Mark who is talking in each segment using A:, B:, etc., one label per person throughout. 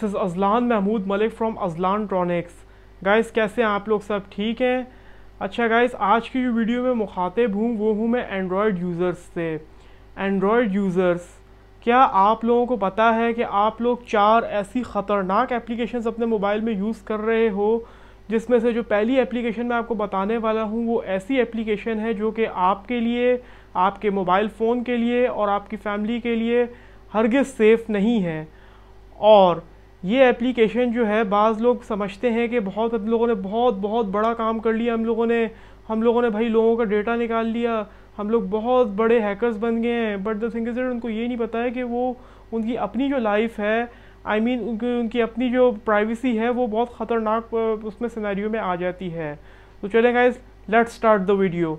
A: this is Ajlan Mahmood Malik from Ajlantronics guys कैसे हैं आप लोग सब ठीक हैं अच्छा गाइस आज की जो वीडियो में मुखातिब हूँ वो हूँ मैं एंड्रॉयड यूज़र्स से एंड्रॉयड यूज़र्स क्या आप लोगों को पता है कि आप लोग चार ऐसी ख़तरनाक एप्लीकेशन अपने मोबाइल में यूज़ कर रहे हो जिसमें से जो पहली एप्लीकेशन मैं आपको बताने वाला हूँ वो ऐसी एप्लीकेशन है जो कि आपके लिए आपके मोबाइल फ़ोन के लिए और आपकी फैमिली के लिए हरगे सेफ़ नहीं है और ये एप्लीकेशन जो है बाज़ लोग समझते हैं कि बहुत हम लोगों ने बहुत बहुत बड़ा काम कर लिया हम लोगों ने हम लोगों ने भाई लोगों का डेटा निकाल लिया हम लोग बहुत बड़े हैकर्स बन गए हैं बट द थिंग इज उनको ये नहीं पता है कि वो उनकी अपनी जो लाइफ है आई I मीन mean, उनकी उनकी अपनी जो प्राइवेसी है वो बहुत ख़तरनाक उसमें सिनेरियो में आ जाती है तो चले guys let's start the video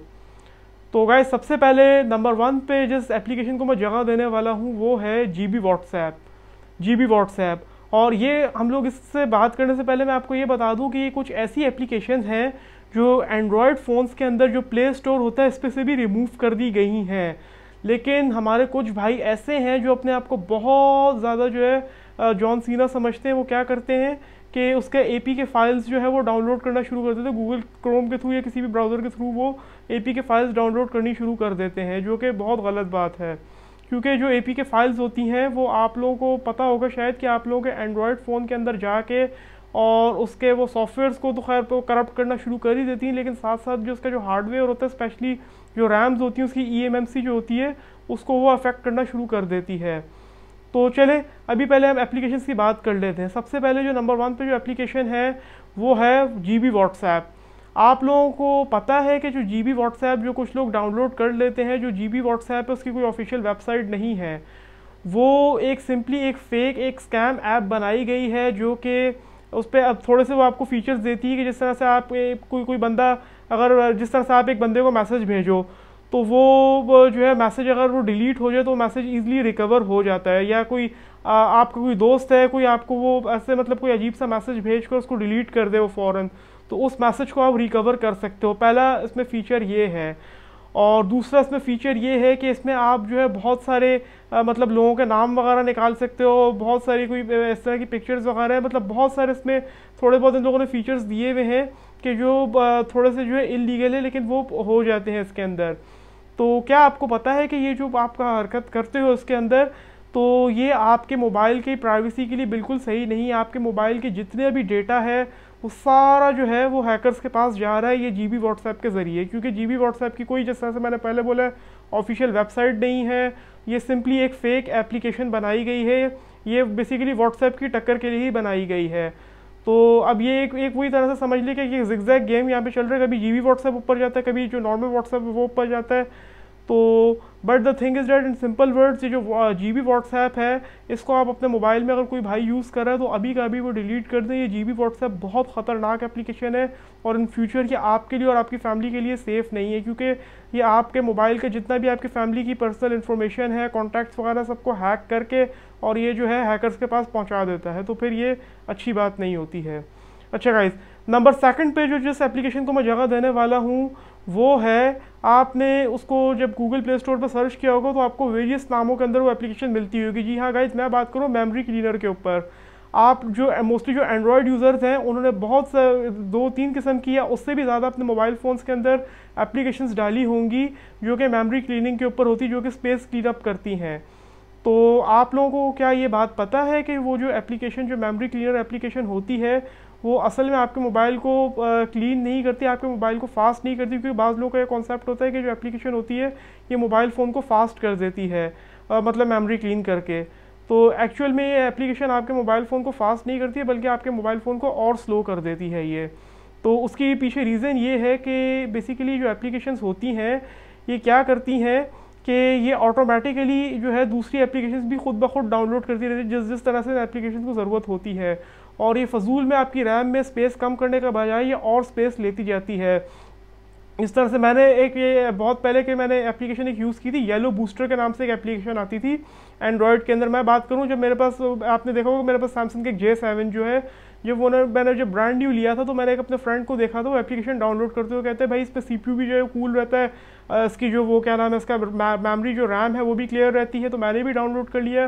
A: तो गाइज सबसे पहले नंबर वन पे जिस एप्लीकेशन को मैं जगह देने वाला हूँ वो है G B WhatsApp G B WhatsApp और ये हम लोग इससे बात करने से पहले मैं आपको ये बता दूं कि ये कुछ ऐसी एप्लीकेशन हैं जो एंड्रॉयड फ़ोन्स के अंदर जो प्ले स्टोर होता है इस पर से भी रिमूव कर दी गई हैं लेकिन हमारे कुछ भाई ऐसे हैं जो अपने आप को बहुत ज़्यादा जो है जॉन सीना समझते हैं वो क्या करते हैं कि उसके ए के फाइल्स जो है वो डाउनलोड करना शुरू कर देते हैं गूगल क्रोम के थ्रू या किसी भी ब्राउज़र के थ्रू वो ए के फाइल्स डाउनलोड करनी शुरू कर देते हैं जो कि बहुत गलत बात है क्योंकि जो ए के फाइल्स होती हैं वो आप लोगों को पता होगा शायद कि आप लोगों के एंड्रॉयड फ़ोन के अंदर जाके और उसके वो सॉफ्टवेयर्स को तो खैर करप्ट करना शुरू कर ही देती हैं लेकिन साथ साथ जो उसका जो हार्डवेयर होता है स्पेशली जो रैम्स होती हैं उसकी ई e जो होती है उसको वो अफेक्ट करना शुरू कर देती है तो चलें अभी पहले हम एप्लीकेशन की बात कर लेते हैं सबसे पहले जो नंबर वन पर जो एप्लीकेशन है वो है जी बी व्हाट्सएप आप लोगों को पता है कि जो जी बी व्हाट्सएप जो कुछ लोग डाउनलोड कर लेते हैं जो जी बी व्हाट्सएप है उसकी कोई ऑफिशियल वेबसाइट नहीं है वो एक सिंपली एक फेक एक स्कैम ऐप बनाई गई है जो कि उस पर अब थोड़े से वो आपको फीचर्स देती है कि जिस तरह से आप कोई कोई बंदा अगर जिस तरह से आप एक बंदे को मैसेज भेजो तो वो जो है मैसेज अगर वो डिलीट हो जाए तो मैसेज ईजिली रिकवर हो जाता है या कोई आपका कोई दोस्त है कोई आपको वो ऐसे मतलब कोई अजीब सा मैसेज भेज कर उसको डिलीट कर दे वो फ़ौरन तो उस मैसेज को आप रिकवर कर सकते हो पहला इसमें फ़ीचर ये है और दूसरा इसमें फ़ीचर ये है कि इसमें आप जो है बहुत सारे आ, मतलब लोगों के नाम वगैरह निकाल सकते हो बहुत सारी कोई इस तरह की पिक्चर्स वगैरह हैं मतलब बहुत सारे इसमें थोड़े बहुत इन लोगों ने फीचर्स दिए हुए हैं कि जो थोड़े से जो है इलीगल है लेकिन वो हो जाते हैं इसके अंदर तो क्या आपको पता है कि ये जो आपका हरकत करते हो उसके अंदर तो ये आपके मोबाइल की प्राइवेसी के लिए बिल्कुल सही नहीं है आपके मोबाइल के जितने भी डेटा है वो सारा जो है वो हैकर्स के पास जा रहा है ये जी बी व्हाट्सएप के ज़रिए क्योंकि जी बी व्हाट्सएप की कोई जिस तरह से मैंने पहले बोला है ऑफिशियल वेबसाइट नहीं है ये सिंपली एक फ़ेक एप्लीकेशन बनाई गई है ये बेसिकली व्हाट्सएप की टक्कर के लिए ही बनाई गई है तो अब ये एक एक वही तरह से समझ लीजिए कि ये जिक्जैक गेम यहाँ पे चल रहा है कभी जी बी ऊपर जाता है कभी जो नॉर्मल व्हाट्सएप वो ऊपर जाता है तो but the thing is that in simple words ये जो जी बी व्हाट्सएप है इसको आप अपने मोबाइल में अगर कोई भाई यूज़ कर रहा है तो अभी का अभी वो डिलीट कर दें ये जी बी व्हाट्सएप बहुत ख़तरनाक एप्लीकेशन है और इन फ्यूचर ये आपके लिए और आपकी फैमिली के लिए सेफ़ नहीं है क्योंकि ये आपके मोबाइल के जितना भी आपकी फैमिली की पर्सनल इन्फॉर्मेशन है कॉन्टैक्ट्स वगैरह सबको हैक करके और ये जो है हैकर्स के पास पहुँचा देता है तो फिर ये अच्छी बात नहीं होती है अच्छा गाइज नंबर सेकंड पे जो जिस एप्लीकेशन को मैं जगह देने वाला हूँ वो है आपने उसको जब गूगल प्ले स्टोर पर सर्च किया होगा तो आपको वेरियस नामों के अंदर वो एप्लीकेशन मिलती होगी जी हाँ गाइज मैं बात करूँ मेमोरी क्लीनर के ऊपर आप जो मोस्टली जो एंड्रॉयड यूज़र्स हैं उन्होंने बहुत से दो तीन किस्म की या उससे भी ज़्यादा अपने मोबाइल फ़ोन्स के अंदर एप्लीकेशंस डाली होंगी जो कि मेमोरी क्लीनिंग के ऊपर होती जो कि स्पेस क्लीन अप करती हैं तो आप लोगों को क्या ये बात पता है कि वो जो एप्लीकेशन जो मेमोरी क्लीनर एप्लीकेशन होती है वो असल में आपके मोबाइल को क्लीन नहीं करती आपके मोबाइल को फास्ट नहीं करती क्योंकि बाज़ लोगों का ये कॉन्सेप्ट होता है कि जो एप्लीकेशन होती है ये मोबाइल फ़ोन को फास्ट कर देती है आ, मतलब मेमोरी क्लीन करके तो एक्चुअल में ये एप्लीकेशन आपके मोबाइल फ़ोन को फास्ट नहीं करती है बल्कि आपके मोबाइल फ़ोन को और स्लो कर देती है ये तो उसके पीछे रीज़न ये है कि बेसिकली जो एप्लीकेशन होती हैं ये क्या करती हैं कि ये ऑटोमेटिकली जो है दूसरी एप्लीकेशंस भी खुद ब खुद डाउनलोड करती रहती है जिस जिस तरह से एप्लीकेशन को ज़रूरत होती है और ये फजूल में आपकी रैम में स्पेस कम करने के बजाय ये और स्पेस लेती जाती है इस तरह से मैंने एक ये बहुत पहले के मैंने एप्लीकेशन एक यूज़ की थी येलो बूस्टर के नाम से एक एप्लीकेशन आती थी एंड्रॉयड के अंदर मैं बात करूँ जब मेरे पास आपने देखा होगा मेरे पास सैमसंग के जे सेवन जो है जब वो मैंने जब ब्रांड न्यू लिया था तो मैंने एक अपने फ्रेंड को देखा था तो वो एप्लीकेशन डाउनलोड करते हुए कहते हैं भाई इस पर सी भी जो है कूल रहता है इसकी जो वो क्या नाम है इसका मेमरी जो रैम है वो भी क्लियर रहती है तो मैंने भी डाउनलोड कर लिया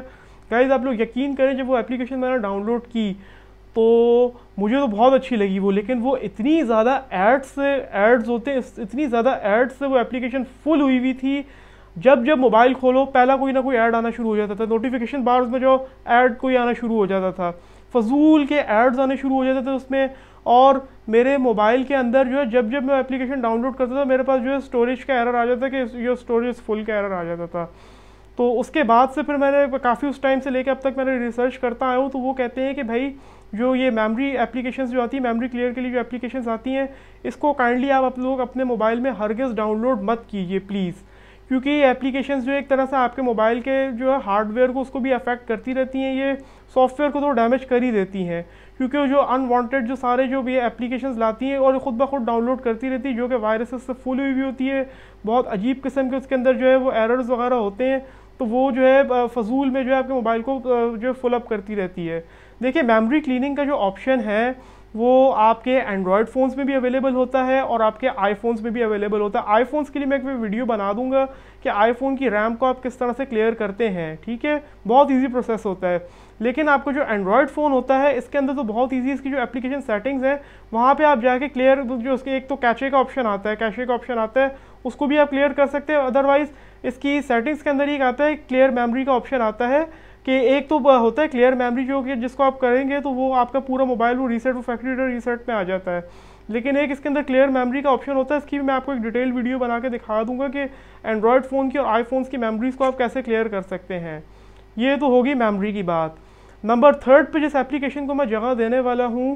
A: गाइज आप लोग यकीन करें जब वो एप्लीकेशन मैंने डाउनलोड की तो मुझे तो बहुत अच्छी लगी वो लेकिन वो इतनी ज़्यादा एड्स एड्स होते इतनी ज़्यादा एड्स से वो एप्लीकेशन फुल हुई हुई थी जब जब मोबाइल खोलो पहला कोई ना कोई ऐड आना शुरू हो जाता था नोटिफिकेशन बार्स में जो ऐड कोई आना शुरू हो जाता था फजूल के एड्स आने शुरू हो जाते थे उसमें और मेरे मोबाइल के अंदर जो है जब जब मैं एप्लीकेशन डाउनलोड करता था मेरे पास जो है स्टोरेज का एरर आ जाता था कि योर स्टोरेज फुल का एरर आ जाता था तो उसके बाद से फिर मैंने काफ़ी उस टाइम से लेकर अब तक मैंने रिसर्च करता आया हूँ तो वो कहते हैं कि भाई जो ये मेमोरी एप्लीकेशंस जो आती है मेमोरी क्लियर के लिए जो एप्लीकेशंस आती हैं इसको काइंडली आप लोग अपने मोबाइल में हरगिज़ डाउनलोड मत कीजिए प्लीज़ क्योंकि ये एप्लीकेशंस जो एक तरह से आपके मोबाइल के जो है हार्डवेयर को उसको भी अफेक्ट करती रहती हैं ये सॉफ्टवेयर को तो डैमेज कर ही देती हैं क्योंकि जो अनवांटेड जो सारे जो भी एप्लीकेशंस लाती हैं और खुद ब खुद डाउनलोड करती रहती है जो कि वायरसेस से फुल हुई भी होती है बहुत अजीब किस्म के उसके अंदर जो है वो एरर्स वगैरह होते हैं तो वो जो है फजूल में जो है आपके मोबाइल को जो है फुल अप करती रहती है देखिए मेमोरी क्लीनिंग का जो ऑप्शन है वो आपके एंड्रॉयड फ़ोन्स में भी अवेलेबल होता है और आपके आईफोन्स में भी अवेलेबल होता है आईफोन्स के लिए मैं एक वीडियो बना दूंगा कि आईफोन की रैम को आप किस तरह से क्लियर करते हैं ठीक है बहुत इजी प्रोसेस होता है लेकिन आपका जो एंड्रॉयड फ़ोन होता है इसके अंदर तो बहुत ईजी इसकी जो एप्लीकेशन सेटिंग्स है वहाँ पर आप जाके क्लियर जो उसके एक तो कैचे का ऑप्शन आता है कैशे का ऑप्शन आता है उसको भी आप क्लियर कर सकते हैं अदरवाइज़ इसकी सेटिंग्स के अंदर एक आता है क्लियर मेमरी का ऑप्शन आता है कि एक तो होता है क्लियर मेमोरी जो कि जिसको आप करेंगे तो वो आपका पूरा मोबाइल वो रीसेट वो फैक्ट्री रीसेट में आ जाता है लेकिन एक इसके अंदर क्लियर मेमोरी का ऑप्शन होता है इसकी भी मैं आपको एक डिटेल वीडियो बना के दिखा दूंगा कि एंड्रॉयड फ़ोन की और आईफोन्स की मेमोरीज़ को आप कैसे क्लियर कर सकते हैं ये तो होगी मेमोरी की बात नंबर थर्ड पे जिस एप्लीकेशन को मैं जगह देने वाला हूँ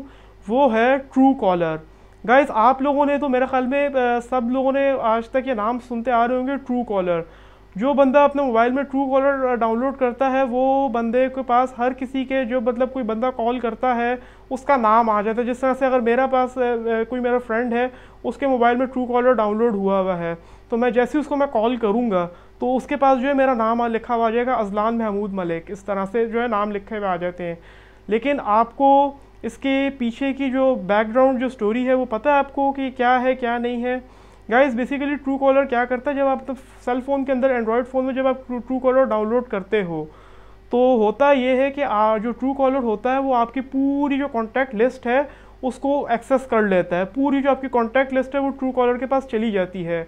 A: वो है ट्रू कॉलर गाइज आप लोगों ने तो मेरे ख्याल में सब लोगों ने आज तक ये नाम सुनते आ रहे होंगे ट्रू कॉलर जो बंदा अपने मोबाइल में ट्रू कॉलर डाउनलोड करता है वो बंदे के पास हर किसी के जो मतलब कोई बंदा कॉल करता है उसका नाम आ जाता है जिस तरह से अगर मेरा पास कोई मेरा फ्रेंड है उसके मोबाइल में ट्रू कॉलर डाउनलोड हुआ हुआ है तो मैं जैसे उसको मैं कॉल करूँगा तो उसके पास जो है मेरा नाम लिखा हुआ आ जाएगा अजलान महमूद मलिक इस तरह से जो है नाम लिखे हुए आ जाते हैं लेकिन आपको इसके पीछे की जो बैकग्राउंड जो स्टोरी है वो पता है आपको कि क्या है क्या नहीं है गाइस बेसिकली ट्रू कॉलर क्या करता है जब आप तो सेल फ़ोन के अंदर एंड्रॉयड फ़ोन में जब आप ट्रू कॉलर डाउनलोड करते हो तो होता ये है कि आ, जो ट्रू कॉलर होता है वो आपकी पूरी जो कॉन्टैक्ट लिस्ट है उसको एक्सेस कर लेता है पूरी जो आपकी कॉन्टैक्ट लिस्ट है वो ट्रू कॉलर के पास चली जाती है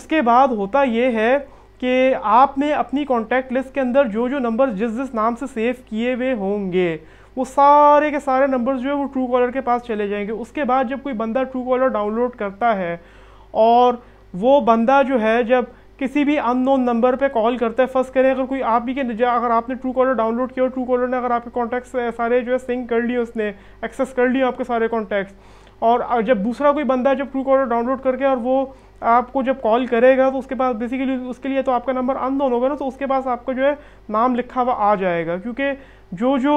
A: उसके बाद होता ये है कि आपने अपनी कॉन्टैक्ट लिस्ट के अंदर जो जो नंबर जिस जिस नाम से सेव किए हुए होंगे वो सारे के सारे नंबर्स जो है वो ट्रू कॉलर के पास चले जाएंगे उसके बाद जब कोई बंदा ट्रू कॉलर डाउनलोड करता है और वो बंदा जो है जब किसी भी अननोन नंबर पे कॉल करता है फर्स्ट करें अगर कोई आप ही के अगर आपने ट्रू कॉलर डाउनलोड किया और ट्रू कॉलर ने अगर आपके कॉन्टैक्ट्स सारे जो है सिंक कर लिए उसने एक्सेस कर लिए आपके सारे कॉन्टैक्ट्स और जब दूसरा कोई बंदा जब ट्रू कॉलर डाउनलोड करके और वो आपको जब कॉल करेगा तो उसके पास बेसिकली उसके लिए तो आपका नंबर अननोन होगा ना तो उसके पास आपका जो है नाम लिखा हुआ आ जाएगा क्योंकि जो जो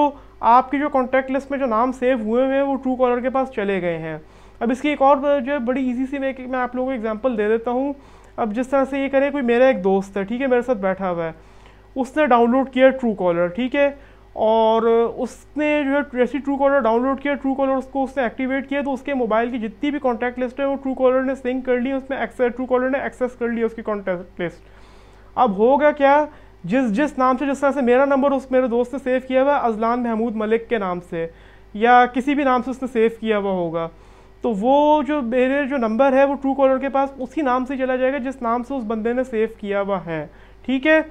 A: आपकी जो कॉन्टैक्ट लिस्ट में जो नाम सेव हुए हुए हैं वो ट्रू कॉलर के पास चले गए हैं अब इसकी एक और जो है बड़ी ईजी सी मैं मैं आप लोगों को एग्जाम्पल दे देता हूँ अब जिस तरह से ये करें कोई मेरा एक दोस्त है ठीक है मेरे साथ बैठा हुआ है उसने डाउनलोड किया ट्रू कॉलर ठीक है और उसने जो है जैसे ट्रू कॉलर डाउनलोड किया ट्रू कॉलर उसको उसने एक्टिवेट किया तो उसके मोबाइल की जितनी भी कॉन्टैक्ट लिस्ट है वो ट्रू कॉलर ने सिंक कर ली उसमें एक्सेस ट्रू कॉलर ने एक्सेस कर लिया उसकी कॉन्टैक्ट लिस्ट अब होगा क्या जिस जिस नाम से जिस तरह से मेरा नंबर उस मेरे दोस्त ने सेव किया हुआ अजलान महमूद मलिक के नाम से या किसी भी नाम से उसने सेव किया हुआ होगा तो वो जो मेरे जो नंबर है वो ट्रू कॉलर के पास उसी नाम से चला जाएगा जिस नाम से उस बंदे ने सेव किया हुआ है ठीक है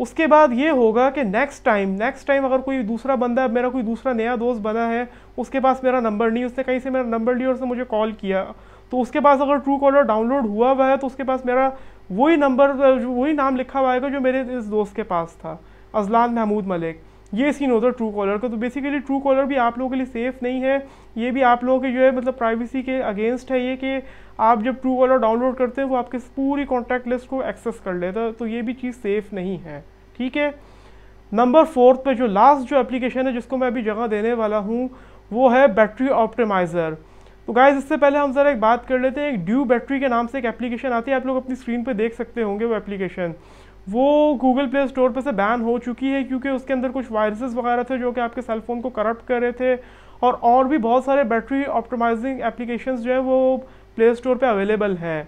A: उसके बाद ये होगा कि नेक्स्ट टाइम नेक्स्ट टाइम अगर कोई दूसरा बंदा मेरा कोई दूसरा नया दोस्त बना है उसके पास मेरा नंबर नहीं उसने कहीं से मेरा नंबर लिया और उसने मुझे कॉल किया तो उसके पास अगर ट्रू कॉलर डाउनलोड हुआ हुआ है तो उसके पास मेरा वही नंबर वही नाम लिखा हुआ है जो मेरे इस दोस्त के पास था अजलान महमूद मलिक ये सीन होता है ट्रू कॉलर का तो बेसिकली ट्रू कॉलर भी आप लोगों के लिए सेफ़ नहीं है ये भी आप लोगों के जो है मतलब प्राइवेसी के अगेंस्ट है ये कि आप जब ट्रू कॉलर डाउनलोड करते हैं वो आपके पूरी कॉन्टैक्ट लिस्ट को एक्सेस कर लेता है तो ये भी चीज़ सेफ़ नहीं है ठीक है नंबर फोर्थ पे जो लास्ट जो एप्लीकेशन है जिसको मैं अभी जगह देने वाला हूँ वो है बैटरी ऑप्टिमाइज़र तो गाइज इससे पहले हम ज़रा एक बात कर लेते हैं एक ड्यू बैटरी के नाम से एक एप्लीकेशन आती है आप लोग अपनी स्क्रीन पे देख सकते होंगे वो एप्लीकेशन वो गूगल प्ले स्टोर पर से बैन हो चुकी है क्योंकि उसके अंदर कुछ वायरसेस वगैरह थे जो कि आपके सेल फ़ोन को करप्ट कर रहे थे और और भी बहुत सारे बैटरी ऑप्टिमाइजिंग एप्लीकेशन जो है वो प्ले स्टोर पर अवेलेबल हैं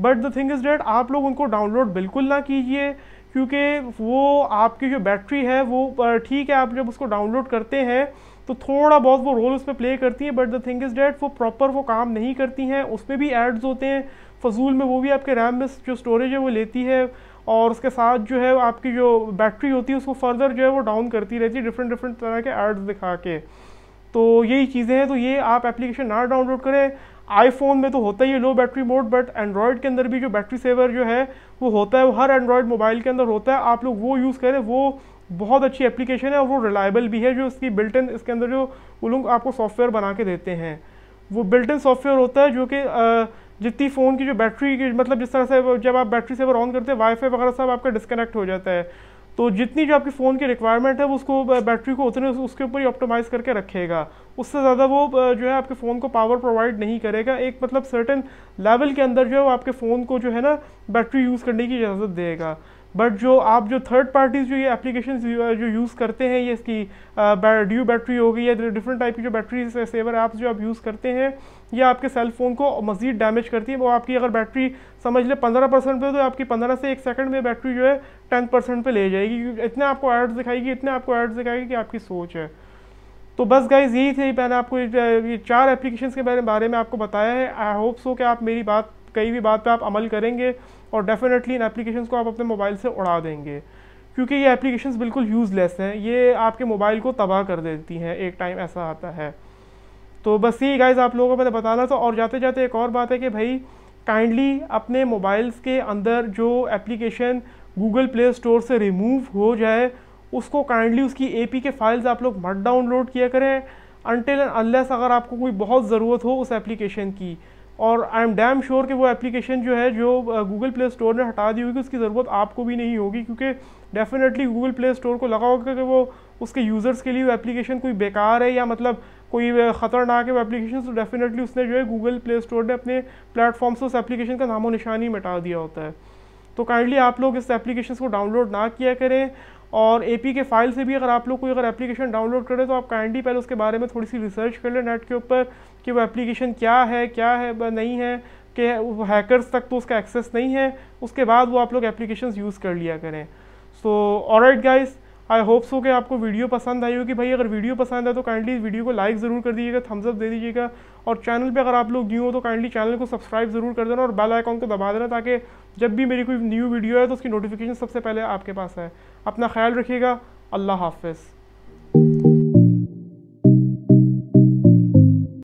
A: but the thing is that आप लोग उनको डाउनलोड बिल्कुल ना कीजिए क्योंकि वो आपकी जो बैटरी है वो ठीक है आप जब उसको डाउनलोड करते हैं तो थोड़ा बहुत वो रोल उसमें प्ले करती हैं but the thing is that वो प्रॉपर वो काम नहीं करती हैं उसमें भी एड्स होते हैं फजूल में वो भी आपके रैम में जो स्टोरेज है वो लेती है और उसके साथ जो है आपकी जो बैटरी होती है उसको फर्दर जो है वो डाउन करती रहती है डिफरेंट डिफरेंट तरह के एड्स दिखा के तो यही चीज़ें हैं तो ये आप एप्लीकेशन ना डाउनलोड करें आईफोन में तो होता ही है low battery mode but Android के अंदर भी जो बैटरी सेवर जो है वो होता है वो हर एंड्रॉयड मोबाइल के अंदर होता है आप लोग वो यूज़ करें वो बहुत अच्छी एप्लीकेशन है और वो रिलायबल भी है जो इसकी बिल्ट इन इसके अंदर जो वो लोग आपको सॉफ्टवेयर बना के देते हैं वो बिल्ट इन सॉफ्टवेयर होता है जो कि जितनी फ़ोन की जो बैटरी की मतलब जिस तरह से जब आप बैटरी सेवर ऑन करते हैं वाईफाई वगैरह सब आपका डिस्कनेक्ट हो जाता है तो जितनी जो आपकी फ़ोन की रिक्वायरमेंट है वो उसको बैटरी को उतने उसके ऊपर ही ऑप्टोमाइज़ करके रखेगा उससे ज़्यादा वो जो है आपके फ़ोन को पावर प्रोवाइड नहीं करेगा एक मतलब सर्टेन लेवल के अंदर जो है वो आपके फ़ोन को जो है ना बैटरी यूज़ करने की इजाज़त देगा बट जो आप जो थर्ड पार्टीज़ जो ये एप्लीकेशन जो यूज़ करते हैं ये इसकी ड्यू बैटरी हो गई या डिफरेंट टाइप की जो बैटरी सेवर ऐप्स जो आप यूज़ करते हैं ये आपके सेल फ़ोन को मज़ीद डैमेज करती है वो आपकी अगर बैटरी समझ ले पंद्रह परसेंट पर तो आपकी पंद्रह से एक सेकंड में बैटरी जो है टेन परसेंट पर ले जाएगी इतने आपको एड्स दिखाएगी इतने आपको एड्स दिखाएगी कि आपकी सोच है तो बस गाइज यही थी मैंने आपको ये चार एप्लीकेशन के बारे में आपको बताया है आई होप सो कि आप मेरी बात कई भी बात पे आप अमल करेंगे और डेफिनेटली इन एप्लीकेशन को आप अपने मोबाइल से उड़ा देंगे क्योंकि ये एप्लीकेशंस बिल्कुल यूज़लेस हैं ये आपके मोबाइल को तबाह कर देती हैं एक टाइम ऐसा आता है तो बस ये गाइज आप लोगों को मैंने बताना था और जाते जाते एक और बात है कि भाई काइंडली अपने मोबाइल्स के अंदर जो एप्लीकेशन गूगल प्ले स्टोर से रिमूव हो जाए उसको काइंडली उसकी ए के फाइल्स आप लोग मत डाउनलोड किया करें अनटिल अनलेस अगर आपको कोई बहुत ज़रूरत हो उस एप्लीकेशन की और आई एम डैम श्योर कि वो एप्लीकेशन जो है जो गूगल प्ले स्टोर ने हटा दी होगी उसकी ज़रूरत आपको भी नहीं होगी क्योंकि डेफिनेटली गूगल प्ले स्टोर को लगा होगा कि वो उसके यूज़र्स के लिए वो एप्लीकेशन कोई बेकार है या मतलब कोई uh, ख़तरनाक है वो एप्लीकेशन तो डेफिनेटली उसने जो है गूगल प्ले स्टोर ने अपने प्लेटफॉर्म से उस एप्लीकेशन का नामो निशानी मिटा दिया होता है तो काइंडली आप लोग इस एप्लीकेशन को डाउनलोड ना किया करें और ए के फाइल से भी अगर आप लोग कोई अगर एप्लीकेशन डाउनलोड करें तो आप काइंडली पहले उसके बारे में थोड़ी सी रिसर्च कर लें नेट के ऊपर कि वो एप्लीकेशन क्या है क्या है नहीं है कि हैकर्स तक तो उसका एक्सेस नहीं है उसके बाद वो आप लोग एप्लीकेशन यूज़ कर लिया करें so alright guys I hope so कि आपको वीडियो पसंद आई होगी भाई अगर वीडियो पसंद है तो काइंडली इस वीडियो को लाइक ज़रूर कर दीजिएगा थम्स अप दे दीजिएगा और चैनल पे अगर आप लोग न्यू हो तो काइंडली चैनल को सब्सक्राइब ज़रूर कर देना और बेल आइकॉन को दबा देना ताकि जब भी मेरी कोई न्यू वीडियो है तो उसकी नोटिफिकेशन सबसे पहले आपके पास आए अपना ख्याल रखिएगा अल्लाह हाफिज़